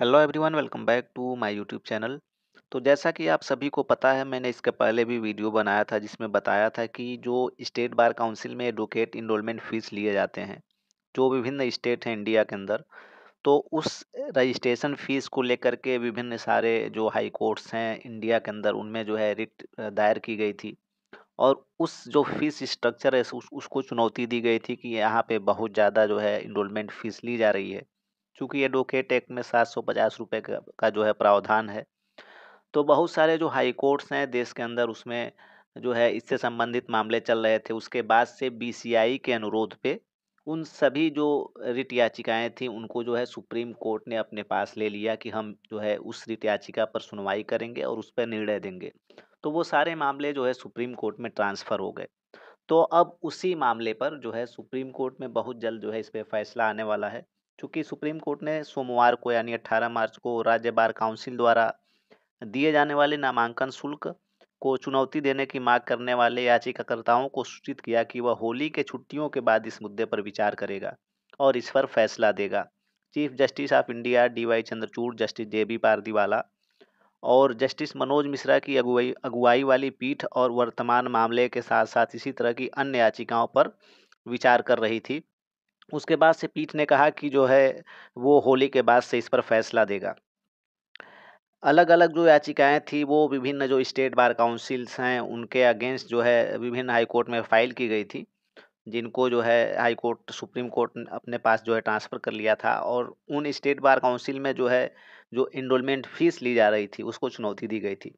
hello everyone welcome back to my YouTube channel तो जैसा कि आप सभी को पता है मैंने इसके पहले भी वीडियो बनाया था जिसमें बताया था कि जो स्टेट बार काउंसिल में एडवोकेट इनरोलमेंट फ़ीस लिए जाते हैं जो विभिन्न स्टेट हैं इंडिया के अंदर तो उस रजिस्ट्रेशन फ़ीस को लेकर के विभिन्न सारे जो हाई कोर्ट्स हैं इंडिया के अंदर उनमें जो है रिट दायर की गई थी और उस जो फ़ीस स्ट्रक्चर है उस, उसको चुनौती दी गई थी कि यहाँ पर बहुत ज़्यादा जो है इनरोलमेंट फ़ीस ली जा रही है चूँकि एडवोकेट एक्ट में सात सौ पचास रुपये का, जो है प्रावधान है तो बहुत सारे जो हाई कोर्ट्स हैं देश के अंदर उसमें जो है इससे संबंधित मामले चल रहे थे उसके बाद से बी के अनुरोध पे उन सभी जो रिट याचिकाएँ थीं उनको जो है सुप्रीम कोर्ट ने अपने पास ले लिया कि हम जो है उस रिट याचिका पर सुनवाई करेंगे और उस पर निर्णय देंगे तो वो सारे मामले जो है सुप्रीम कोर्ट में ट्रांसफ़र हो गए तो अब उसी मामले पर जो है सुप्रीम कोर्ट में बहुत जल्द जो है इस पर फैसला आने वाला है चूँकि सुप्रीम कोर्ट ने सोमवार को यानी 18 मार्च को राज्य बार काउंसिल द्वारा दिए जाने वाले नामांकन शुल्क को चुनौती देने की मांग करने वाले याचिकाकर्ताओं को सूचित किया कि वह होली के छुट्टियों के बाद इस मुद्दे पर विचार करेगा और इस पर फैसला देगा Chief Justice of India D Y Chandrachud Justice J B Pardiwala और जस्टिस मनोज मिश्रा की अगुवाई अगुवाई वाली पीठ और वर्तमान मामले के साथ साथ इसी तरह की अन्य याचिकाओं पर विचार कर रही थी उसके बाद से पीठ ने कहा कि जो है वो होली के बाद से इस पर फैसला देगा अलग अलग जो याचिकाएं थी वो विभिन्न जो स्टेट बार काउंसिल्स हैं उनके अगेंस्ट जो है विभिन्न हाई कोर्ट में फाइल की गई थी जिनको जो है हाई कोर्ट सुप्रीम कोर्ट अपने पास जो है ट्रांसफ़र कर लिया था और उन स्टेट बार काउंसिल में जो है जो इनरोलमेंट फीस ली जा रही थी उसको चुनौती दी गई थी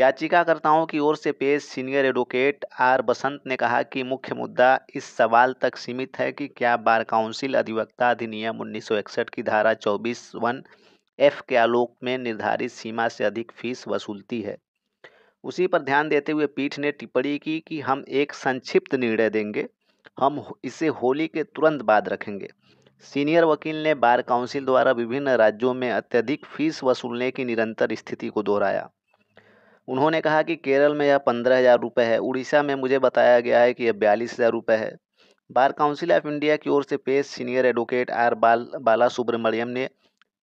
याचिकाकर्ताओं की ओर से पेश सीनियर एडवोकेट आर बसंत ने कहा कि मुख्य मुद्दा इस सवाल तक सीमित है कि क्या बार काउंसिल अधिवक्ता अधिनियम उन्नीस की धारा चौबीस वन एफ के आलोक में निर्धारित सीमा से अधिक फीस वसूलती है उसी पर ध्यान देते हुए पीठ ने टिप्पणी की कि हम एक संक्षिप्त निर्णय देंगे हम इसे होली के तुरंत बाद रखेंगे सीनियर वकील ने बार काउंसिल द्वारा विभिन्न राज्यों में अत्यधिक फीस वसूलने की निरंतर स्थिति को दोहराया उन्होंने कहा कि केरल में यह पंद्रह हज़ार रुपये है उड़ीसा में मुझे बताया गया है कि यह बयालीस हज़ार रुपये है बार काउंसिल ऑफ इंडिया की ओर से पेश सीनियर एडवोकेट आर बाल बाला सुब्रमण्यम ने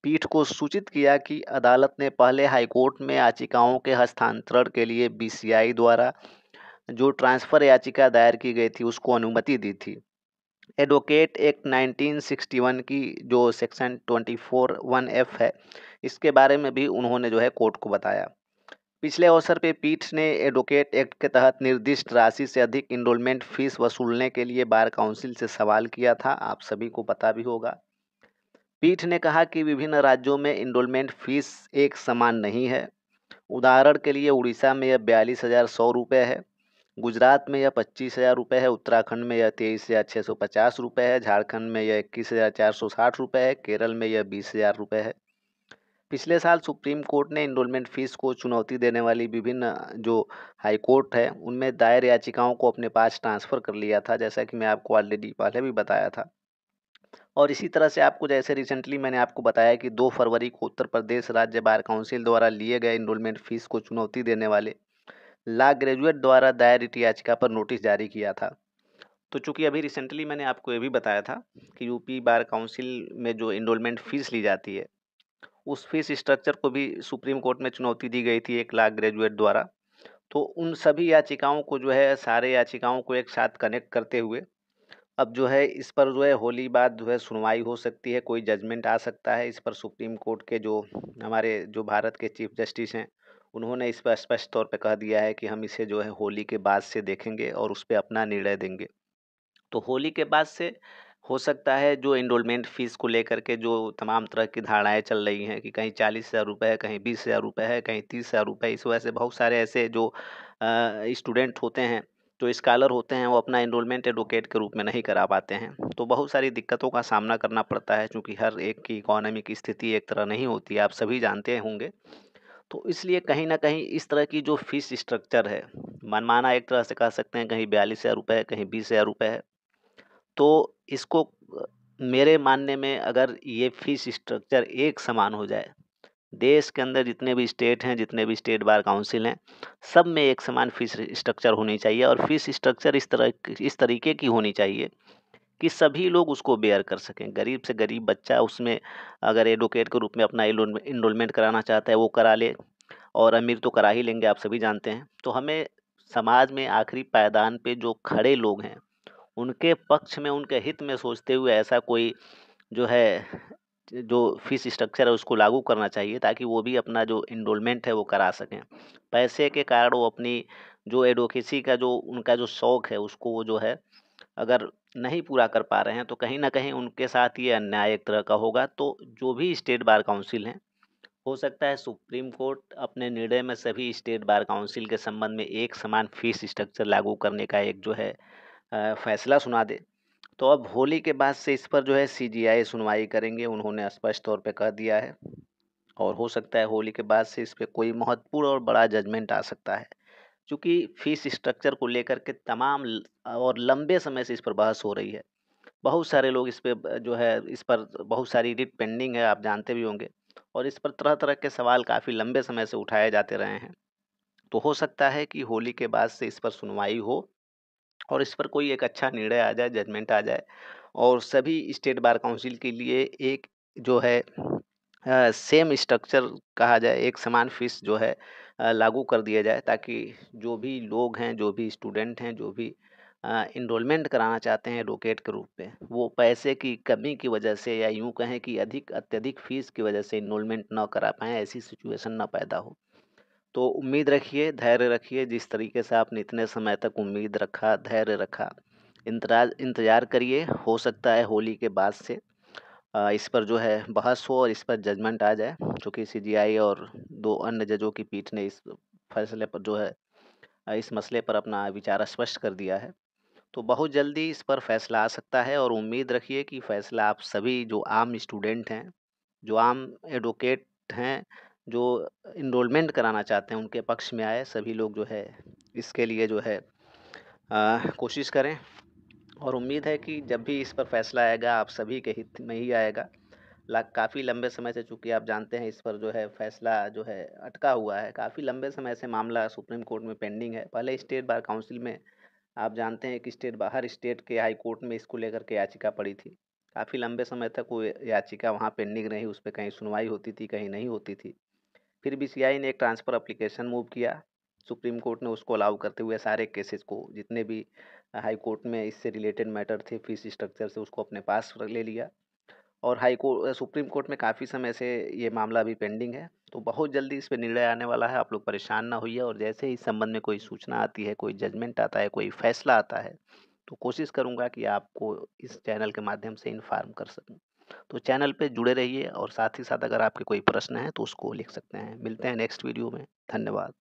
पीठ को सूचित किया कि अदालत ने पहले हाईकोर्ट में याचिकाओं के हस्तांतरण के लिए बीसीआई द्वारा जो ट्रांसफ़र याचिका दायर की गई थी उसको अनुमति दी थी एडवोकेट एक्ट 1961 की जो सेक्शन ट्वेंटी वन एफ है इसके बारे में भी उन्होंने जो है कोर्ट को बताया पिछले अवसर पर पीठ ने एडवोकेट एक्ट के तहत निर्दिष्ट राशि से अधिक इनरोलमेंट फीस वसूलने के लिए बार काउंसिल से सवाल किया था आप सभी को पता भी होगा पीठ ने कहा कि विभिन्न राज्यों में इनरोलमेंट फीस एक समान नहीं है उदाहरण के लिए उड़ीसा में यह बयालीस हज़ार सौ रुपये है गुजरात में यह पच्चीस हज़ार रुपये है उत्तराखंड में यह तेईस हज़ार छः सौ पचास रुपये है झारखंड में यह इक्कीस हज़ार चार सौ साठ रुपये है केरल में यह बीस हज़ार रुपये है पिछले साल सुप्रीम कोर्ट ने इनरोलमेंट फ़ीस को चुनौती देने वाली विभिन्न जो हाई कोर्ट है उनमें दायर याचिकाओं को अपने पास ट्रांसफ़र कर लिया था जैसा कि मैं आपको ऑलरेडी पहले भी बताया था और इसी तरह से आपको जैसे रिसेंटली मैंने आपको बताया कि दो फरवरी को उत्तर प्रदेश राज्य बार काउंसिल द्वारा लिए गए इनरोलमेंट फ़ीस को चुनौती देने वाले ला ग्रेजुएट द्वारा दायर रिट याचिका पर नोटिस जारी किया था तो चूँकि अभी रिसेंटली मैंने आपको ये भी बताया था कि यूपी बार काउंसिल में जो इनरोलमेंट फ़ीस ली जाती है उस फीस स्ट्रक्चर को भी सुप्रीम कोर्ट में चुनौती दी गई थी एक लाख ग्रेजुएट द्वारा तो उन सभी याचिकाओं को जो है सारे याचिकाओं को एक साथ कनेक्ट करते हुए अब जो है इस पर जो है होली बाद जो है सुनवाई हो सकती है कोई जजमेंट आ सकता है इस पर सुप्रीम कोर्ट के जो हमारे जो भारत के चीफ जस्टिस हैं उन्होंने इस पर स्पष्ट तौर पर कह दिया है कि हम इसे जो है होली के बाद से देखेंगे और उस पर अपना निर्णय देंगे तो होली के बाद से हो सकता है जो इनरोलमेंट फ़ीस को लेकर के जो तमाम तरह की धारणाएँ चल रही हैं कि कहीं चालीस हज़ार रुपये है कहीं बीस हज़ार रुपये है कहीं तीस हज़ार रुपये इस वजह से बहुत सारे ऐसे जो इस्टूडेंट होते हैं जो स्कॉलर होते हैं वो अपना इनरोलमेंट एडवोकेट के रूप में नहीं करा पाते हैं तो बहुत सारी दिक्कतों का सामना करना पड़ता है चूँकि हर एक की इकोनॉमी की स्थिति एक तरह नहीं होती आप सभी जानते होंगे तो इसलिए कहीं ना कहीं इस तरह की जो फीस स्ट्रक्चर है मनमाना एक तरह से कह सकते हैं कहीं बयालीस हज़ार रुपये है कहीं बीस हज़ार रुपये है तो इसको मेरे मानने में अगर ये फ़ीस स्ट्रक्चर एक समान हो जाए देश के अंदर जितने भी स्टेट हैं जितने भी स्टेट बार काउंसिल हैं सब में एक समान फ़ीस स्ट्रक्चर होनी चाहिए और फ़ीस स्ट्रक्चर इस तरह इस तरीके की होनी चाहिए कि सभी लोग उसको बेयर कर सकें गरीब से गरीब बच्चा उसमें अगर एडवोकेट के रूप में अपना इनरोलमेंट कराना चाहता है वो करा ले और अमीर तो करा ही लेंगे आप सभी जानते हैं तो हमें समाज में आखिरी पायदान पे जो खड़े लोग हैं उनके पक्ष में उनके हित में सोचते हुए ऐसा कोई जो है जो फ़ीस स्ट्रक्चर है उसको लागू करना चाहिए ताकि वो भी अपना जो इनरोलमेंट है वो करा सकें पैसे के कारण वो अपनी जो एडवोकेसी का जो उनका जो शौक़ है उसको वो जो है अगर नहीं पूरा कर पा रहे हैं तो कहीं ना कहीं उनके साथ ये अन्याय एक तरह का होगा तो जो भी स्टेट बार काउंसिल हैं हो सकता है सुप्रीम कोर्ट अपने निर्णय में सभी स्टेट बार काउंसिल के संबंध में एक समान फीस स्ट्रक्चर लागू करने का एक जो है फैसला सुना दे तो अब होली के बाद से इस पर जो है सीजीआई सुनवाई करेंगे उन्होंने स्पष्ट तौर पे कह दिया है और हो सकता है होली के बाद से इस पर कोई महत्वपूर्ण और बड़ा जजमेंट आ सकता है क्योंकि फीस स्ट्रक्चर को लेकर के तमाम और लंबे समय से इस पर बहस हो रही है बहुत सारे लोग इस पर जो है इस पर बहुत सारी रिट पेंडिंग है आप जानते भी होंगे और इस पर तरह तरह के सवाल काफ़ी लंबे समय से उठाए जाते रहे हैं तो हो सकता है कि होली के बाद से इस पर सुनवाई हो और इस पर कोई एक अच्छा निर्णय आ जाए जजमेंट आ जाए और सभी स्टेट बार काउंसिल के लिए एक जो है सेम स्ट्रक्चर कहा जाए एक समान फीस जो है लागू कर दिया जाए ताकि जो भी लोग हैं जो भी स्टूडेंट हैं जो भी इनरोलमेंट कराना चाहते हैं एडवोकेट के रूप में वो पैसे की कमी की वजह से या यूँ कहें कि अधिक अत्यधिक फीस की वजह से इनरोलमेंट ना करा पाएँ ऐसी सिचुएशन ना पैदा हो तो उम्मीद रखिए धैर्य रखिए जिस तरीके से आपने इतने समय तक उम्मीद रखा धैर्य रखा इंतराज इंतज़ार करिए हो सकता है होली के बाद से इस पर जो है बहस हो और इस पर जजमेंट आ जाए चूँकि सीजीआई और दो अन्य जजों की पीठ ने इस फैसले पर जो है इस मसले पर अपना विचार स्पष्ट कर दिया है तो बहुत जल्दी इस पर फैसला आ सकता है और उम्मीद रखिए कि फैसला आप सभी जो आम स्टूडेंट हैं जो आम एडवोकेट हैं जो इनरोलमेंट कराना चाहते हैं उनके पक्ष में आए सभी लोग जो है इसके लिए जो है आ, कोशिश करें और उम्मीद है कि जब भी इस पर फैसला आएगा आप सभी के हित में ही आएगा काफ़ी लंबे समय से चूँकि आप जानते हैं इस पर जो है फैसला जो है अटका हुआ है काफ़ी लंबे समय से मामला सुप्रीम कोर्ट में पेंडिंग है पहले स्टेट बार काउंसिल में आप जानते हैं कि स्टेट बाहर स्टेट के हाई कोर्ट में इसको लेकर के याचिका पड़ी थी काफ़ी लंबे समय तक वो याचिका वहाँ पेंडिंग रही उस पर कहीं सुनवाई होती थी कहीं नहीं होती थी फिर आई ने एक ट्रांसफ़र अप्लीकेशन मूव किया सुप्रीम कोर्ट ने उसको अलाउ करते हुए सारे केसेस को जितने भी हाई कोर्ट में इससे रिलेटेड मैटर थे फीस स्ट्रक्चर से उसको अपने पास ले लिया और हाई कोर्ट सुप्रीम कोर्ट में काफ़ी समय से ये मामला अभी पेंडिंग है तो बहुत जल्दी इस पर निर्णय आने वाला है आप लोग परेशान ना होइए और जैसे ही इस संबंध में कोई सूचना आती है कोई जजमेंट आता है कोई फैसला आता है तो कोशिश करूँगा कि आपको इस चैनल के माध्यम से इन्फॉर्म कर सकूँ तो चैनल पे जुड़े रहिए और साथ ही साथ अगर आपके कोई प्रश्न हैं तो उसको लिख सकते हैं मिलते हैं नेक्स्ट वीडियो में धन्यवाद